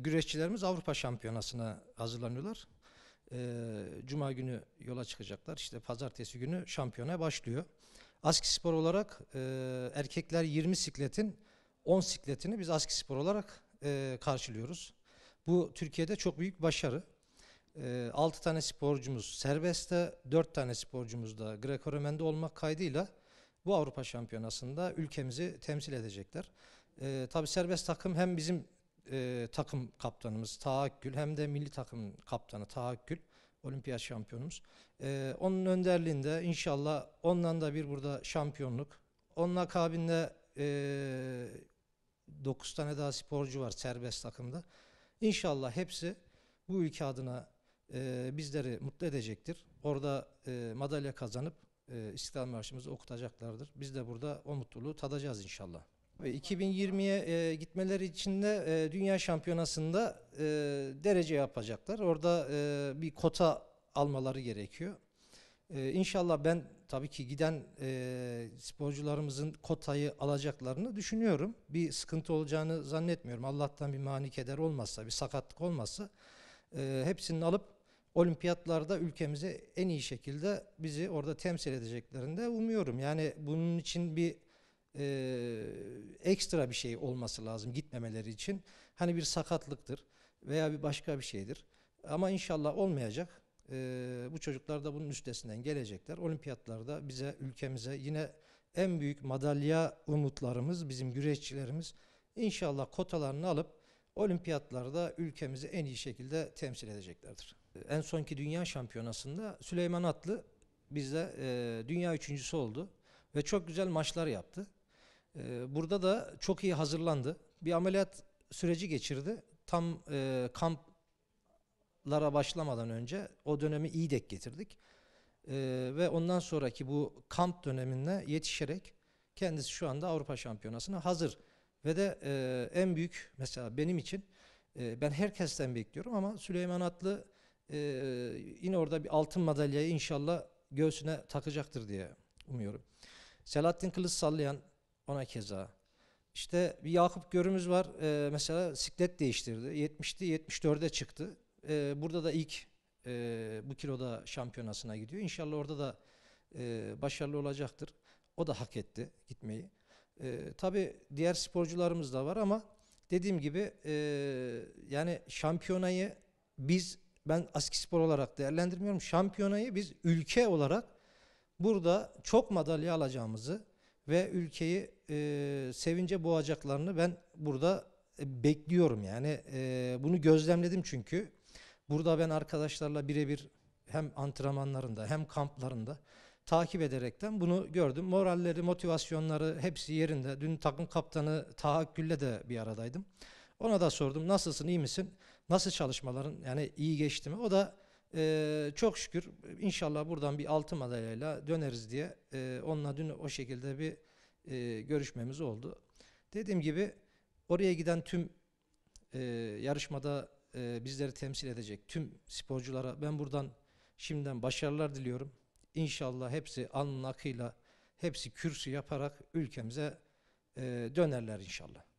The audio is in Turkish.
güreşçilerimiz Avrupa Şampiyonası'na hazırlanıyorlar. Ee, Cuma günü yola çıkacaklar. İşte pazartesi günü şampiyona başlıyor. Aski Spor olarak e, erkekler 20 sikletin 10 sikletini biz Aski Spor olarak e, karşılıyoruz. Bu Türkiye'de çok büyük bir başarı. E, 6 tane sporcumuz serbestte, 4 tane sporcumuz da Greco-Romen'de olmak kaydıyla bu Avrupa Şampiyonası'nda ülkemizi temsil edecekler. E, tabii serbest takım hem bizim e, takım kaptanımız Tahakkül hem de milli takım kaptanı Tahakkül olimpiyat şampiyonumuz. E, onun önderliğinde inşallah ondan da bir burada şampiyonluk. Onun akabinde e, 9 tane daha sporcu var serbest takımda. İnşallah hepsi bu ülke adına e, bizleri mutlu edecektir. Orada e, madalya kazanıp e, İstiklal Marşı'mızı okutacaklardır. Biz de burada o mutluluğu tadacağız inşallah. 2020'ye e, gitmeleri için de e, Dünya Şampiyonası'nda e, derece yapacaklar. Orada e, bir kota almaları gerekiyor. E, inşallah ben tabii ki giden e, sporcularımızın kotayı alacaklarını düşünüyorum. Bir sıkıntı olacağını zannetmiyorum. Allah'tan bir mani keder olmazsa, bir sakatlık olmazsa e, hepsini alıp olimpiyatlarda ülkemize en iyi şekilde bizi orada temsil edeceklerinde umuyorum. Yani bunun için bir e, ekstra bir şey olması lazım gitmemeleri için. Hani bir sakatlıktır veya bir başka bir şeydir. Ama inşallah olmayacak. E, bu çocuklar da bunun üstesinden gelecekler. Olimpiyatlarda bize, ülkemize yine en büyük madalya umutlarımız, bizim güreşçilerimiz inşallah kotalarını alıp olimpiyatlarda ülkemizi en iyi şekilde temsil edeceklerdir. En sonki dünya şampiyonasında Süleyman Atlı bizde e, dünya üçüncüsü oldu ve çok güzel maçlar yaptı. Ee, burada da çok iyi hazırlandı. Bir ameliyat süreci geçirdi. Tam e, kamplara başlamadan önce o dönemi iyi dek getirdik. E, ve ondan sonraki bu kamp dönemine yetişerek kendisi şu anda Avrupa Şampiyonası'na hazır. Ve de e, en büyük mesela benim için e, ben herkesten bekliyorum ama Süleyman Atlı e, yine orada bir altın madalyayı inşallah göğsüne takacaktır diye umuyorum. Selahattin Kılıç sallayan ona keza. İşte bir Yakup Görümüz var. E, mesela siklet değiştirdi. 70'ti 74'e çıktı. E, burada da ilk e, bu kiloda şampiyonasına gidiyor. İnşallah orada da e, başarılı olacaktır. O da hak etti gitmeyi. E, tabii diğer sporcularımız da var ama dediğim gibi e, yani şampiyonayı biz ben aski spor olarak değerlendirmiyorum. Şampiyonayı biz ülke olarak burada çok madalya alacağımızı ve ülkeyi e, sevince boğacaklarını ben burada e, bekliyorum yani. E, bunu gözlemledim çünkü. Burada ben arkadaşlarla birebir hem antrenmanlarında hem kamplarında takip ederekten bunu gördüm. Moralleri, motivasyonları hepsi yerinde. Dün takım kaptanı Taha Gül'le de bir aradaydım. Ona da sordum nasılsın, iyi misin? Nasıl çalışmaların yani iyi geçti mi? O da ee, çok şükür inşallah buradan bir altı madalyayla döneriz diye e, onunla dün o şekilde bir e, görüşmemiz oldu. Dediğim gibi oraya giden tüm e, yarışmada e, bizleri temsil edecek tüm sporculara ben buradan şimdiden başarılar diliyorum. İnşallah hepsi alnın akıyla, hepsi kürsü yaparak ülkemize e, dönerler inşallah.